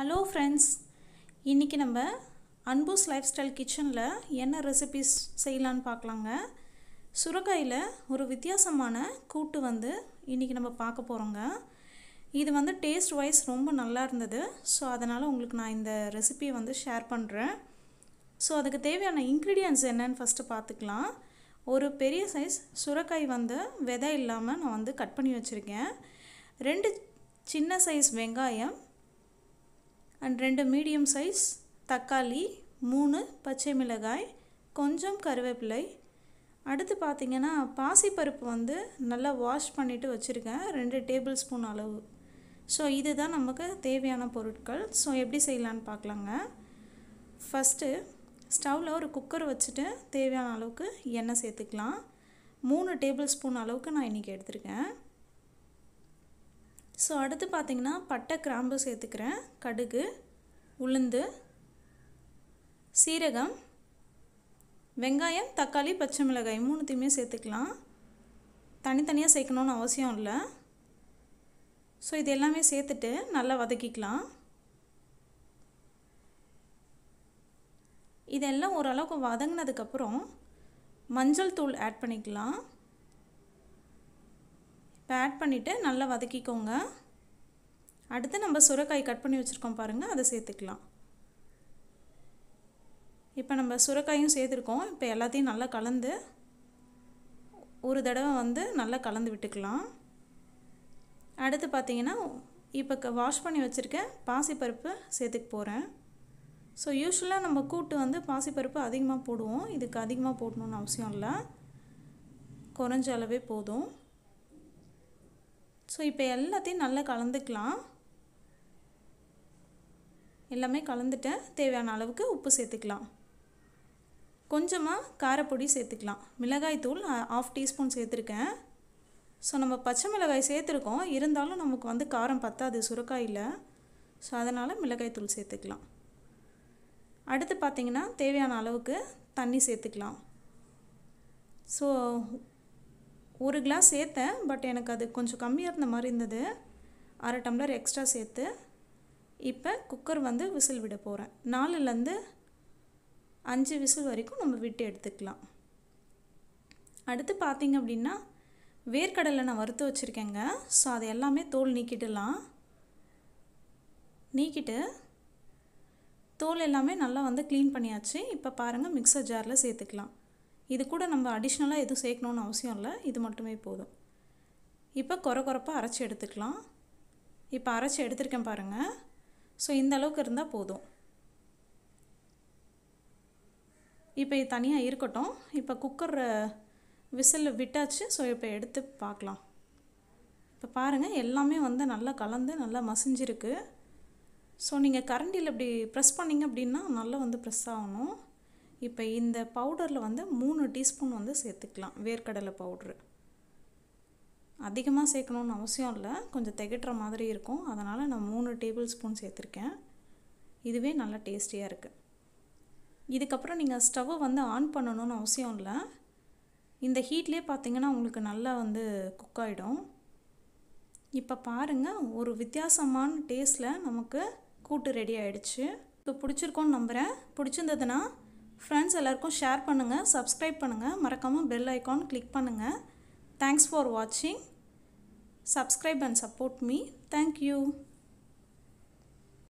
hello friends இன்றைக்கி நம்ம அன்பூஸ் life style கிச்சனில் என்ன ரெசிபிஸ் செய்யலான்னு பார்க்கலாங்க சுரக்காயில் ஒரு வித்தியாசமான கூட்டு வந்து இன்றைக்கி நம்ம பார்க்க போகிறோங்க இது வந்து டேஸ்ட் வைஸ் ரொம்ப நல்லா இருந்தது ஸோ அதனால் உங்களுக்கு நான் இந்த ரெசிபியை வந்து ஷேர் பண்ணுறேன் ஸோ அதுக்கு தேவையான இன்க்ரீடியன்ஸ் என்னன்னு ஃபஸ்ட்டு பார்த்துக்கலாம் ஒரு பெரிய சைஸ் சுரக்காய் வந்து விதை இல்லாமல் நான் வந்து கட் பண்ணி வச்சுருக்கேன் ரெண்டு சின்ன சைஸ் வெங்காயம் அண்ட் ரெண்டு மீடியம் சைஸ் தக்காளி மூணு பச்சை மிளகாய் கொஞ்சம் கருவேப்பிலை அடுத்து பார்த்திங்கன்னா பாசிப்பருப்பு வந்து நல்லா வாஷ் பண்ணிவிட்டு வச்சுருக்கேன் ரெண்டு டேபிள் ஸ்பூன் அளவு ஸோ இதுதான் நமக்கு தேவையான பொருட்கள் ஸோ எப்படி செய்யலான்னு பார்க்கலாங்க ஃபஸ்ட்டு ஸ்டவ்வில் ஒரு குக்கர் வச்சுட்டு தேவையான அளவுக்கு எண்ணெய் சேர்த்துக்கலாம் மூணு டேபிள் ஸ்பூன் அளவுக்கு நான் இன்றைக்கி எடுத்திருக்கேன் ஸோ அடுத்து பார்த்திங்கன்னா பட்டை கிராம்பு சேர்த்துக்கிறேன் கடுகு உளுந்து சீரகம் வெங்காயம் தக்காளி பச்சை மிளகாய் மூணுத்தையுமே சேர்த்துக்கலாம் தனித்தனியாக சேர்க்கணுன்னு அவசியம் இல்லை ஸோ இது எல்லாமே சேர்த்துட்டு நல்லா வதக்கிக்கலாம் இதெல்லாம் ஓரளவுக்கு வதங்கினதுக்கப்புறம் மஞ்சள் தூள் ஆட் பண்ணிக்கலாம் இப்போ ஆட் பண்ணிவிட்டு நல்லா வதக்கிக்கோங்க அடுத்து நம்ம சுரக்காய் கட் பண்ணி வச்சுருக்கோம் பாருங்கள் அதை சேர்த்துக்கலாம் இப்போ நம்ம சுரக்காயும் சேர்த்துருக்கோம் இப்போ எல்லாத்தையும் நல்லா கலந்து ஒரு தடவை வந்து நல்லா கலந்து விட்டுக்கலாம் அடுத்து பார்த்திங்கன்னா இப்போ க வாஷ் பண்ணி வச்சுருக்கேன் பாசிப்பருப்பு சேர்த்துக்க போகிறேன் ஸோ யூஸ்வலாக நம்ம கூட்டு வந்து பாசிப்பருப்பு அதிகமாக போடுவோம் இதுக்கு அதிகமாக போடணுன்னு அவசியம் இல்லை குறைஞ்ச அளவே போதும் ஸோ இப்போ எல்லாத்தையும் நல்லா கலந்துக்கலாம் எல்லாமே கலந்துட்டேன் தேவையான அளவுக்கு உப்பு சேர்த்துக்கலாம் கொஞ்சமாக காரப்பொடி சேர்த்துக்கலாம் மிளகாய் தூள் ஆஃப் டீஸ்பூன் சேர்த்துருக்கேன் ஸோ நம்ம பச்சை மிளகாய் சேர்த்துருக்கோம் இருந்தாலும் நமக்கு வந்து காரம் பத்தாது சுரக்காயில் ஸோ அதனால் மிளகாய் தூள் சேர்த்துக்கலாம் அடுத்து பார்த்திங்கன்னா தேவையான அளவுக்கு தண்ணி சேர்த்துக்கலாம் ஸோ ஒரு கிளாஸ் சேர்த்தேன் பட் எனக்கு அது கொஞ்சம் கம்மியாக இருந்த மாதிரி இருந்தது அரை டம்ளர் எக்ஸ்ட்ரா சேர்த்து இப்போ குக்கர் வந்து விசில் விட போகிறேன் நாலுலேருந்து அஞ்சு விசில் வரைக்கும் நம்ம விட்டு எடுத்துக்கலாம் அடுத்து பார்த்திங்க அப்படின்னா வேர்க்கடலை நான் வறுத்து வச்சுருக்கேங்க ஸோ அதை எல்லாமே தோல் நீக்கிடலாம் நீக்கிட்டு தோல் எல்லாமே நல்லா வந்து க்ளீன் பண்ணியாச்சு இப்போ பாருங்கள் மிக்சர் ஜாரில் சேர்த்துக்கலாம் இது கூட நம்ம அடிஷ்னலாக எதுவும் சேர்க்கணுன்னு அவசியம் இல்லை இது மட்டுமே போதும் இப்போ குற குறப்பாக அரைச்சி எடுத்துக்கலாம் இப்போ அரைச்சி எடுத்திருக்கேன் பாருங்கள் ஸோ இந்த அளவுக்கு இருந்தால் போதும் இப்போ இது தனியாக இருக்கட்டும் இப்போ குக்கர் விசில் விட்டாச்சு ஸோ இப்போ எடுத்து பார்க்கலாம் இப்போ பாருங்கள் எல்லாமே வந்து நல்லா கலந்து நல்லா மசிஞ்சிருக்கு ஸோ நீங்கள் கரண்டியில் இப்படி ப்ரெஸ் பண்ணிங்க அப்படின்னா நல்லா வந்து ப்ரெஸ் ஆகணும் இப்போ இந்த பவுடரில் வந்து மூணு டீஸ்பூன் வந்து சேர்த்துக்கலாம் வேர்க்கடலை பவுட்ரு அதிகமாக சேர்க்கணுன்னு அவசியம் இல்லை கொஞ்சம் திகட்டுற மாதிரி இருக்கும் அதனால் நான் மூணு டேபிள் ஸ்பூன் சேர்த்துருக்கேன் இதுவே நல்லா டேஸ்டியாக இருக்குது இதுக்கப்புறம் நீங்கள் ஸ்டவ்வை வந்து ஆன் பண்ணணும்னு அவசியம் இல்லை இந்த ஹீட்லேயே பார்த்தீங்கன்னா உங்களுக்கு நல்லா வந்து குக் ஆகிடும் இப்போ பாருங்கள் ஒரு வித்தியாசமான டேஸ்ட்டில் நமக்கு கூட்டு ரெடி ஆகிடுச்சு இப்போ பிடிச்சிருக்கோன்னு நம்புகிறேன் பிடிச்சிருந்ததுன்னா ஃப்ரெண்ட்ஸ் எல்லாருக்கும் ஷேர் பண்ணுங்கள் சப்ஸ்கிரைப் பண்ணுங்கள் மறக்காமல் பெல் ஐக்கான் கிளிக் பண்ணுங்கள் தேங்க்ஸ் ஃபார் வாட்சிங் subscribe and support me thank you